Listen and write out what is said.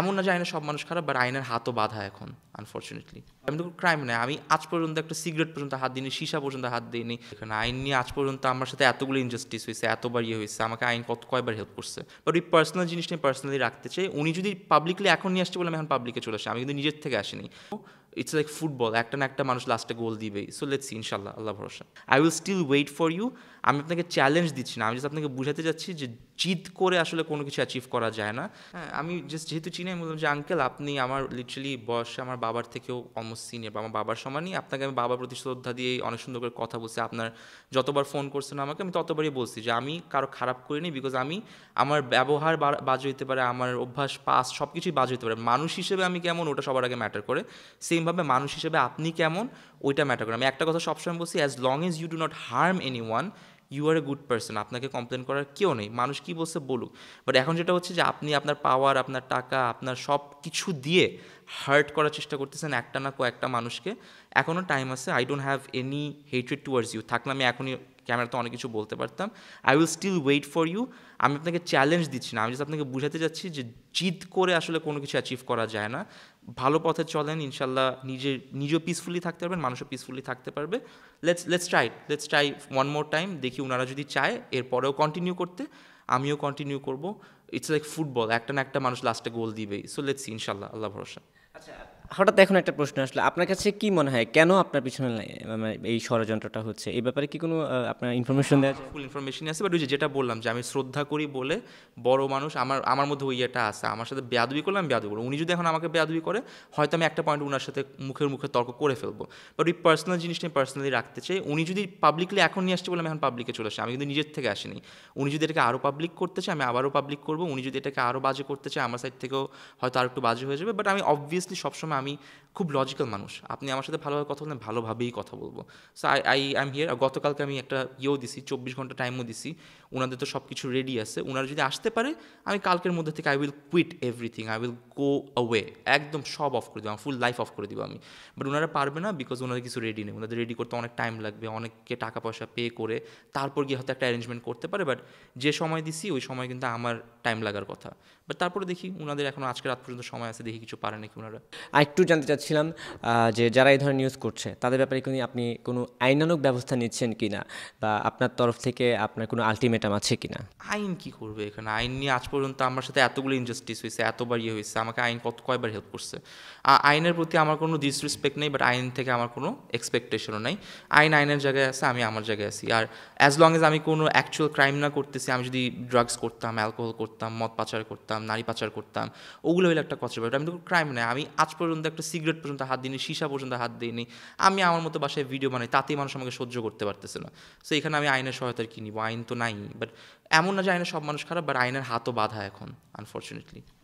এমন না যে আইনের সব মানুষ খারাপ বাট আইনের হাতও বাধা এখন আনফর্চুনেটলি আমি তো ক্রাইম নাই আমি আজ পর্যন্ত একটা সিগারেট পর্যন্ত হাত দিইনি সীসা পর্যন্ত হাত দিইনি এখানে আইন নিয়ে আজ পর্যন্ত আমার সাথে এতগুলো ইনজাস্টিস হয়েছে এতবার ইয়ে হয়েছে আমাকে আইন কত কয়বার হেল্প করছে বাট ওই পার্সোনাল জিনিস নিয়ে পার্সোনালি রাখতে চাই উনি যদি পাবলিকলি এখন নিয়ে আসতে বলে আমি এখন পাবলিকে চলে আসি আমি কিন্তু নিজের থেকে আসিনি ইটস লাইক ফুটবল একটা না একটা মানুষ লাস্টে গোল দিবেই সো লেটস ইনশাল্লাহ আল্লাহ ভরসা I will still wait for you আমি আপনাকে চ্যালেঞ্জ দিচ্ছি না আমি জাস্ট আপনাকে বুঝাতে যাচ্ছি যে জিদ করে আসলে কোনো কিছু অ্যাচিভ করা যায় না হ্যাঁ, আমি জাস্ট যেহেতু চিনি আমি বললাম যে আঙ্কেল আপনি আমার লিটারালি বয়সে আমার বাবার থেকেও অলমোস্ট সিনিয়র বা আমার বাবার সমানই আপনাকে আমি বাবার প্রতি শ্রদ্ধা দিয়ে অনেক সুন্দর করে কথা বলছি আপনার যতবার ফোন করছেন আমাকে আমি ততবারই বলছি যে আমি কারো খারাপ করিনি বিকজ আমি আমার ব্যবহার বাজে হইতে পারে আমার অভ্যাস পাস সব কিছুই বাজে হইতে পারে মানুষ হিসেবে আমি কেমন ওটা সবার আগে ম্যাটার করে সেম সেমভাবে মানুষ হিসেবে আপনি কেমন ওইটা ম্যাটার করে আমি একটা কথা সবসময় বলছি as long as you do not harm anyone you are a good person আপনাকে কমপ্লেন করার কেউ নেই মানুষ কী বলছে বলুক বাট এখন যেটা হচ্ছে যে আপনি আপনার পাওয়ার আপনার টাকা আপনার সব কিছু দিয়ে হার্ট করার চেষ্টা করতেছেন একটা না কয়েকটা মানুষকে এখনও টাইম আছে I don't have any hatred towards you থাকলে আমি এখনই ক্যামেরা তো অনেক কিছু বলতে পারতাম I will still wait for you আমি আপনাকে চ্যালেঞ্জ দিচ্ছি না আমি যদি আপনাকে বুঝাতে চাচ্ছি যে জিদ করে আসলে কোনো কিছু অ্যাচিভ করা যায় না ভালো পথে চলেন ইনশাল্লাহ নিজে নিজেও পিসফুলি থাকতে পারবেন মানুষও পিসফুলি থাকতে পারবে let's let's try let's try one more time দেখি ওনারা যদি চায় এরপরেও কন্টিনিউ করতে আমিও কন্টিনিউ করব ইটস লাইক ফুটবল একটা না একটা মানুষ লাস্টে গোল দিবেই সো লেটস ইনশাল্লাহ আল্লাহ ভরসা আচ্ছা হঠাৎ এখন একটা প্রশ্ন আসলো আপনার কাছে কি মনে হয় কেন আপনার পিছনে মানে এই ষড়যন্ত্রটা হচ্ছে এই ব্যাপারে কি কোনো আপনার ইনফরমেশন দেওয়া ফুল ইনফরমেশন আছে বাট ওই যেটা বললাম যে আমি শ্রদ্ধা করি বলে বড় মানুষ আমার আমার মধ্যে ওই ইয়েটা আছে আমার সাথে বেয়াদবি করলে আমি বেয়াদবি করবো উনি যদি এখন আমাকে বেয়াদবি করে হয়তো আমি একটা পয়েন্ট ওনার সাথে মুখের মুখে তর্ক করে ফেলবো বাট ওই পার্সোনাল জিনিসটা আমি পার্সোনালি রাখতে চাই উনি যদি পাবলিকলি এখন নিয়ে আসছে বলে আমি এখন পাবলিকে চলে আসি আমি কিন্তু নিজের থেকে আসিনি উনি যদি এটাকে আরও পাবলিক করতে চাই আমি আবারও পাবলিক করবো উনি যদি এটাকে আরও বাজে করতে চায় আমার সাইড থেকেও হয়তো আর একটু বাজে হয়ে যাবে বাট আমি অবভিয়াসলি সবসময় আমি খুব লজিক্যাল মানুষ আপনি আমার সাথে ভালোভাবে কথা বলেন ভালোভাবেই কথা বলবো so I I I'm here গতকালকে আমি একটা ইয়েও দিছি চব্বিশ ঘন্টা টাইমও দিছি ওনাদের তো সব কিছু রেডি আছে ওনারা যদি আসতে পারে আমি কালকের মধ্যে থেকে I will quit everything I will go away একদম সব অফ করে দেবো আমার ফুল লাইফ অফ করে দেবো আমি বাট ওনারা পারবে না বিকজ ওনারা কিছু রেডি নেই ওনাদের রেডি করতে অনেক টাইম লাগবে অনেককে টাকা পয়সা পে করে তারপর গিয়ে হয়তো একটা অ্যারেঞ্জমেন্ট করতে পারে বাট যে সময় দিছি ওই সময় কিন্তু আমার টাইম লাগার কথা বাট তারপরে দেখি ওনাদের এখন আজকে রাত পর্যন্ত সময় আছে দেখি কিছু পারে নাকি ওনারা আই আরেকটু জানতে চাচ্ছিলাম যে যারা এই ধরনের নিউজ করছে তাদের ব্যাপারে কিন্তু আপনি কোনো আইনানুক ব্যবস্থা নিচ্ছেন কি না বা আপনার তরফ থেকে আপনার কোনো আলটিমেটাম আছে কি না আইন কি করবে এখানে আইন নিয়ে আজ পর্যন্ত আমার সাথে এতগুলো ইনজাস্টিস হয়েছে এতবার ইয়ে হয়েছে আমাকে আইন কত কয়বার হেল্প করছে আইনের প্রতি আমার কোনো ডিসরেসপেক্ট নেই বাট আইন থেকে আমার কোনো এক্সপেকটেশনও নেই আইন আইনের জায়গায় আছে আমি আমার জায়গায় আছি আর অ্যাজ লং এজ আমি কোনো অ্যাকচুয়াল ক্রাইম না করতেছি আমি যদি ড্রাগস করতাম অ্যালকোহল করতাম মদ পাচার করতাম নারী পাচার করতাম ওগুলো হইলে একটা কথা আমি তো ক্রাইম নেই আমি আজ পর্যন্ত পর্যন্ত একটা সিগারেট পর্যন্ত হাত দিইনি সীসা পর্যন্ত হাত দিইনি আমি আমার মতো বাসায় ভিডিও বানাই তাতেই মানুষ আমাকে সহ্য করতে পারতেছে না সো এখানে আমি আইনের সহায়তা কিনি আইন তো নাই বাট এমন না যে আইনের সব মানুষ খারাপ বাট আইনের হাতও বাধা এখন আনফর্চুনেটলি